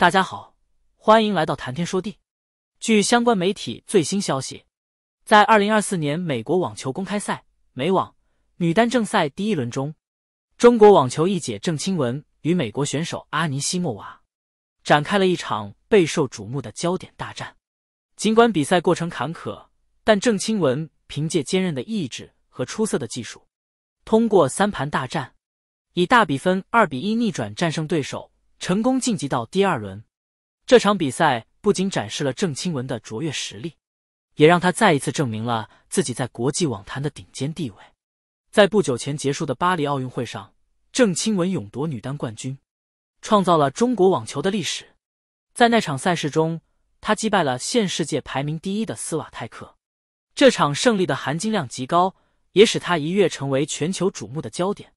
大家好，欢迎来到谈天说地。据相关媒体最新消息，在二零二四年美国网球公开赛美网女单正赛第一轮中，中国网球一姐郑钦文与美国选手阿尼西莫娃展开了一场备受瞩目的焦点大战。尽管比赛过程坎坷，但郑钦文凭借坚韧的意志和出色的技术，通过三盘大战，以大比分二比一逆转战胜对手。成功晋级到第二轮，这场比赛不仅展示了郑钦文的卓越实力，也让他再一次证明了自己在国际网坛的顶尖地位。在不久前结束的巴黎奥运会上，郑钦文勇夺女单冠军，创造了中国网球的历史。在那场赛事中，他击败了现世界排名第一的斯瓦泰克，这场胜利的含金量极高，也使他一跃成为全球瞩目的焦点。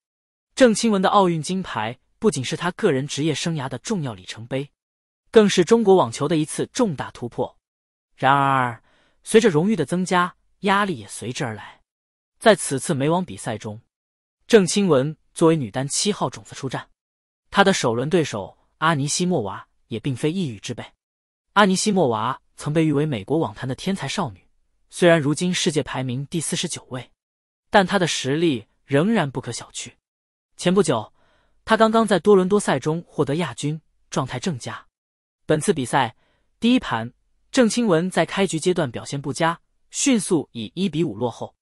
郑钦文的奥运金牌。不仅是他个人职业生涯的重要里程碑，更是中国网球的一次重大突破。然而，随着荣誉的增加，压力也随之而来。在此次美网比赛中，郑钦文作为女单七号种子出战，她的首轮对手阿尼西莫娃也并非一语之辈。阿尼西莫娃曾被誉为美国网坛的天才少女，虽然如今世界排名第四十九位，但她的实力仍然不可小觑。前不久。他刚刚在多伦多赛中获得亚军，状态正佳。本次比赛第一盘，郑钦文在开局阶段表现不佳，迅速以一比五落后。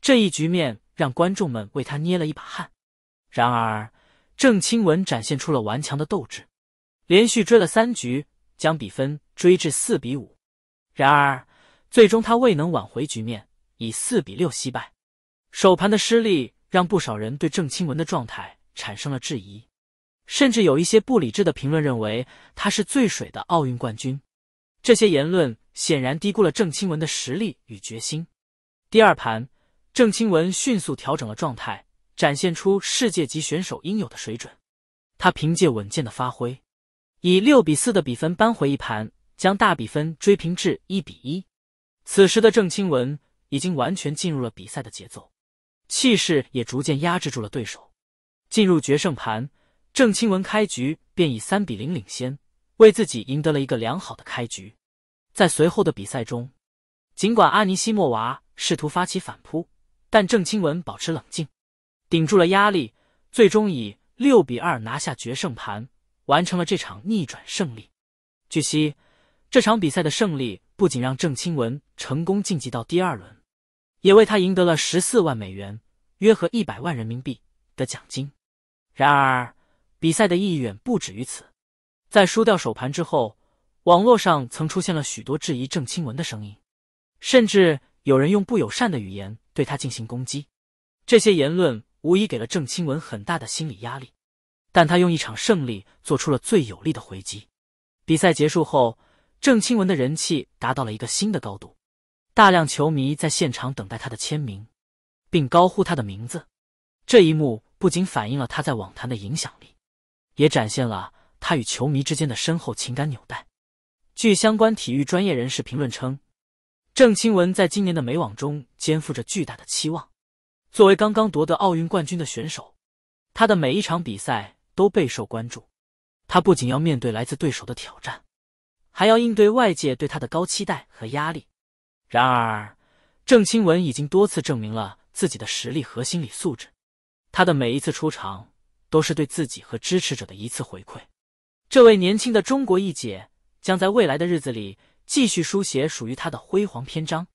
这一局面让观众们为他捏了一把汗。然而，郑钦文展现出了顽强的斗志，连续追了三局，将比分追至四比五。然而，最终他未能挽回局面，以四比六惜败。首盘的失利让不少人对郑钦文的状态。产生了质疑，甚至有一些不理智的评论认为他是最水的奥运冠军。这些言论显然低估了郑钦文的实力与决心。第二盘，郑钦文迅速调整了状态，展现出世界级选手应有的水准。他凭借稳健的发挥，以六比四的比分扳回一盘，将大比分追平至一比一。此时的郑钦文已经完全进入了比赛的节奏，气势也逐渐压制住了对手。进入决胜盘，郑钦文开局便以三比零领先，为自己赢得了一个良好的开局。在随后的比赛中，尽管阿尼西莫娃试图发起反扑，但郑钦文保持冷静，顶住了压力，最终以六比二拿下决胜盘，完成了这场逆转胜利。据悉，这场比赛的胜利不仅让郑钦文成功晋级到第二轮，也为他赢得了十四万美元（约合一百万人民币）的奖金。然而，比赛的意义远不止于此。在输掉首盘之后，网络上曾出现了许多质疑郑钦文的声音，甚至有人用不友善的语言对他进行攻击。这些言论无疑给了郑钦文很大的心理压力，但他用一场胜利做出了最有力的回击。比赛结束后，郑钦文的人气达到了一个新的高度，大量球迷在现场等待他的签名，并高呼他的名字。这一幕。不仅反映了他在网坛的影响力，也展现了他与球迷之间的深厚情感纽带。据相关体育专业人士评论称，郑钦文在今年的美网中肩负着巨大的期望。作为刚刚夺得奥运冠军的选手，他的每一场比赛都备受关注。他不仅要面对来自对手的挑战，还要应对外界对他的高期待和压力。然而，郑钦文已经多次证明了自己的实力和心理素质。他的每一次出场都是对自己和支持者的一次回馈。这位年轻的中国一姐将在未来的日子里继续书写属于她的辉煌篇章。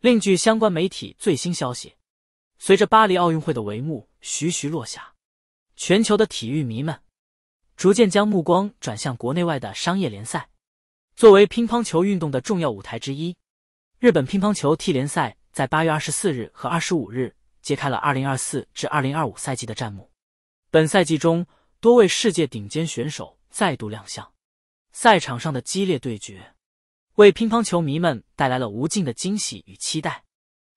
另据相关媒体最新消息，随着巴黎奥运会的帷幕徐徐落下，全球的体育迷们逐渐将目光转向国内外的商业联赛。作为乒乓球运动的重要舞台之一，日本乒乓球 T 联赛在八月二十四日和二十五日。揭开了2024至2025赛季的战幕。本赛季中，多位世界顶尖选手再度亮相，赛场上的激烈对决为乒乓球迷们带来了无尽的惊喜与期待。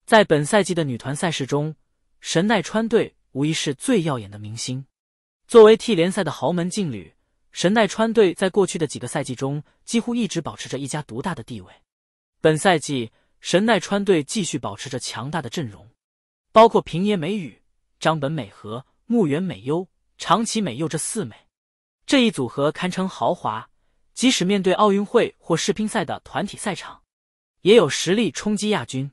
在本赛季的女团赛事中，神奈川队无疑是最耀眼的明星。作为 T 联赛的豪门劲旅，神奈川队在过去的几个赛季中几乎一直保持着一家独大的地位。本赛季，神奈川队继续保持着强大的阵容。包括平野美宇、张本美和、木原美优、长崎美佑这四美，这一组合堪称豪华。即使面对奥运会或世乒赛的团体赛场，也有实力冲击亚军。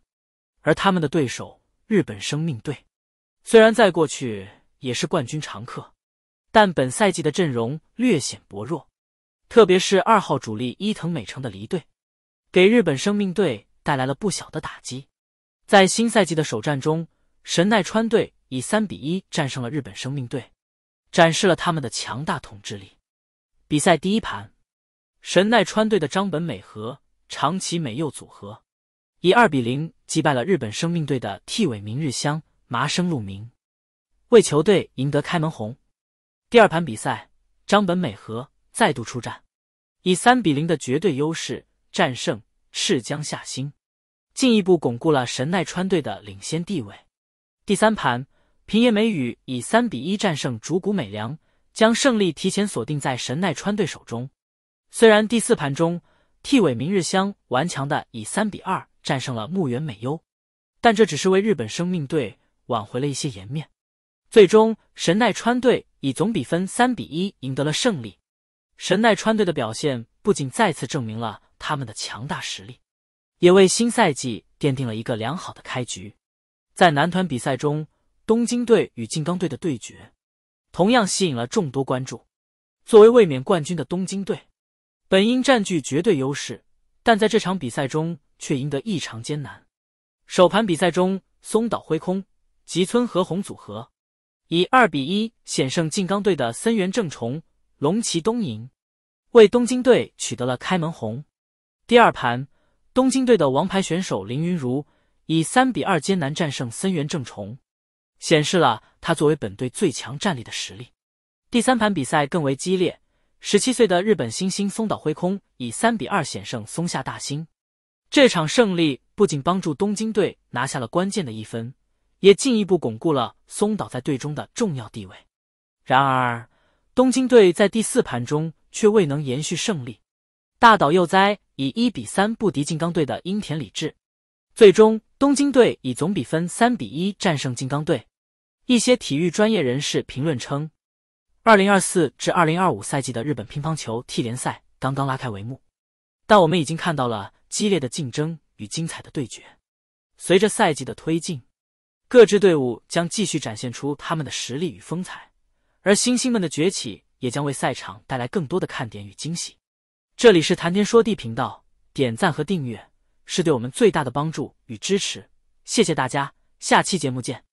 而他们的对手日本生命队，虽然在过去也是冠军常客，但本赛季的阵容略显薄弱，特别是二号主力伊藤美诚的离队，给日本生命队带来了不小的打击。在新赛季的首战中，神奈川队以三比一战胜了日本生命队，展示了他们的强大统治力。比赛第一盘，神奈川队的张本美和、长崎美佑组合以二比零击败了日本生命队的 T 尾明日香、麻生路明，为球队赢得开门红。第二盘比赛，张本美和再度出战，以三比零的绝对优势战胜赤江夏星，进一步巩固了神奈川队的领先地位。第三盘，平野美宇以三比一战胜竹谷美良，将胜利提前锁定在神奈川队手中。虽然第四盘中，替伟明日香顽强的以三比二战胜了木原美优，但这只是为日本生命队挽回了一些颜面。最终，神奈川队以总比分三比一赢得了胜利。神奈川队的表现不仅再次证明了他们的强大实力，也为新赛季奠定了一个良好的开局。在男团比赛中，东京队与静冈队的对决同样吸引了众多关注。作为卫冕冠军的东京队，本应占据绝对优势，但在这场比赛中却赢得异常艰难。首盘比赛中，松岛辉空、吉村和宏组合以二比一险胜静冈队的森原正重、龙崎东营，为东京队取得了开门红。第二盘，东京队的王牌选手林云如。以三比二艰难战胜森原正重，显示了他作为本队最强战力的实力。第三盘比赛更为激烈，十七岁的日本新星松岛辉空以三比二险胜松下大兴。这场胜利不仅帮助东京队拿下了关键的一分，也进一步巩固了松岛在队中的重要地位。然而，东京队在第四盘中却未能延续胜利，大岛佑哉以一比三不敌静冈队的樱田理智，最终。东京队以总比分三比一战胜金刚队。一些体育专业人士评论称，二零二四至二零二五赛季的日本乒乓球 T 联赛刚刚拉开帷幕，但我们已经看到了激烈的竞争与精彩的对决。随着赛季的推进，各支队伍将继续展现出他们的实力与风采，而新星们的崛起也将为赛场带来更多的看点与惊喜。这里是谈天说地频道，点赞和订阅。是对我们最大的帮助与支持，谢谢大家，下期节目见。